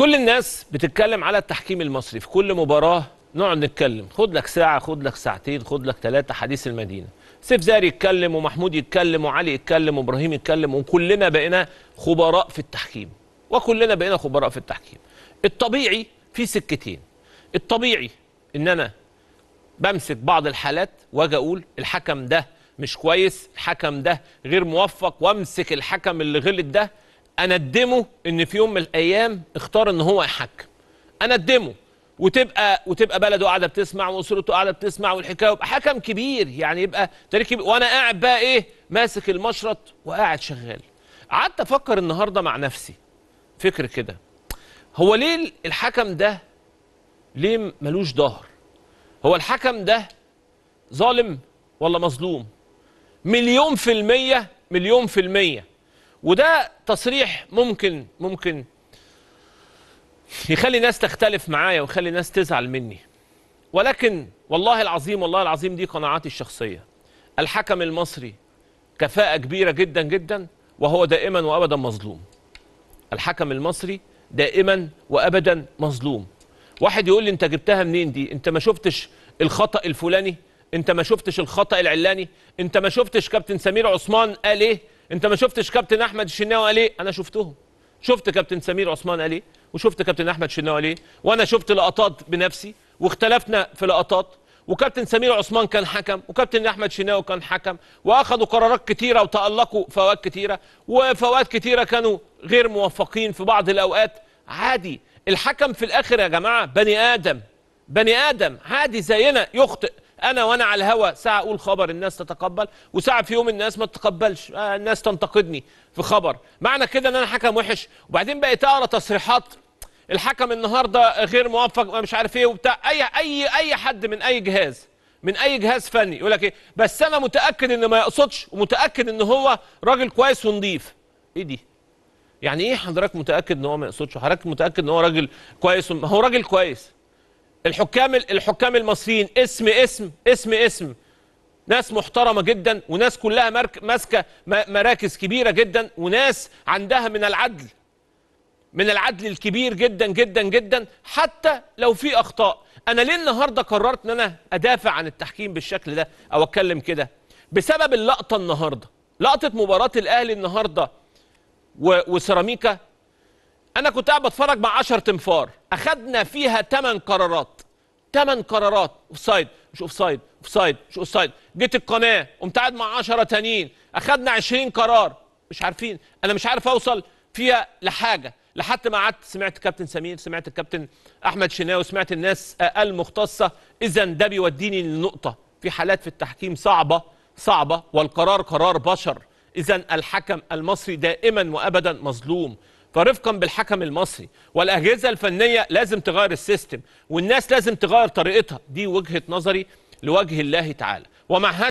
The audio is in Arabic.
كل الناس بتتكلم على التحكيم المصري في كل مباراه نقعد نتكلم خد لك ساعه خد لك ساعتين خد لك ثلاثه حديث المدينه سيف زاري يتكلم ومحمود يتكلم وعلي يتكلم وابراهيم يتكلم وكلنا بقينا خبراء في التحكيم وكلنا بقينا خبراء في التحكيم الطبيعي في سكتين الطبيعي ان انا بمسك بعض الحالات واجي اقول الحكم ده مش كويس الحكم ده غير موفق وامسك الحكم اللي غلط ده اندمه ان في يوم من الايام اختار ان هو يحكم اندمه وتبقى وتبقى بلده قاعده بتسمع واسرته قاعده بتسمع والحكايه ويبقى حكم كبير يعني يبقى تاريخ كبير وانا قاعد بقى ايه ماسك المشرط وقاعد شغال قعدت افكر النهارده مع نفسي فكر كده هو ليه الحكم ده ليه ملوش ظهر هو الحكم ده ظالم ولا مظلوم مليون في المية مليون في المية وده تصريح ممكن ممكن يخلي ناس تختلف معايا ويخلي ناس تزعل مني ولكن والله العظيم والله العظيم دي قناعاتي الشخصية الحكم المصري كفاءة كبيرة جدا جدا وهو دائما وأبدا مظلوم الحكم المصري دائما وأبدا مظلوم واحد يقول لي أنت جبتها منين دي أنت ما شفتش الخطأ الفلاني أنت ما شفتش الخطأ العلاني أنت ما شفتش كابتن سمير عثمان قال إيه انت ما شفتش كابتن احمد الشناوي قال ايه انا شفتهم شفت كابتن سمير عثمان قال ايه وشفت كابتن احمد شناوي قال ايه وانا شفت لقطات بنفسي واختلفنا في لقطات وكابتن سمير عثمان كان حكم وكابتن احمد شناوي كان حكم واخذوا قرارات كتيره وتالقوا فوات كتيره وفوات كتيره كانوا غير موفقين في بعض الاوقات عادي الحكم في الاخر يا جماعه بني ادم بني ادم عادي زينا يخطئ انا وانا على الهوا ساعه اقول خبر الناس تتقبل وساعه في يوم الناس ما تتقبلش آه، الناس تنتقدني في خبر معنى كده ان انا حكم وحش وبعدين بقيت اقرا تصريحات الحكم النهارده غير موفق مش عارف ايه وبتاع اي اي اي حد من اي جهاز من اي جهاز فني يقول لك ايه بس انا متاكد ان ما يقصدش ومتاكد ان هو راجل كويس ونضيف ايه دي يعني ايه حضرتك متاكد ان هو ما يقصدش حضرتك متاكد ان هو راجل كويس ما هو راجل كويس الحكام الحكام المصريين اسم اسم اسم اسم ناس محترمه جدا وناس كلها ماسكه مراكز كبيره جدا وناس عندها من العدل من العدل الكبير جدا جدا جدا حتى لو في اخطاء انا ليه النهارده قررت ان انا ادافع عن التحكيم بالشكل ده او اتكلم كده بسبب اللقطه النهارده لقطه مباراه الاهلي النهارده وسيراميكا انا كنت قاعد بتفرج مع 10 تنفار اخذنا فيها 8 قرارات 8 قرارات اوف سايد مش اوف سايد اوف سايد مش اوف سايد جيت القناه قمت قاعد مع 10 تانيين اخذنا 20 قرار مش عارفين انا مش عارف اوصل فيها لحاجه لحد ما قعدت سمعت كابتن سمير سمعت الكابتن احمد شناوي سمعت الناس المختصه اذا ده بيوديني للنقطه في حالات في التحكيم صعبه صعبه والقرار قرار بشر اذا الحكم المصري دائما وابدا مظلوم فرفقا بالحكم المصري والاجهزه الفنيه لازم تغير السيستم والناس لازم تغير طريقتها دي وجهه نظري لوجه الله تعالى ومع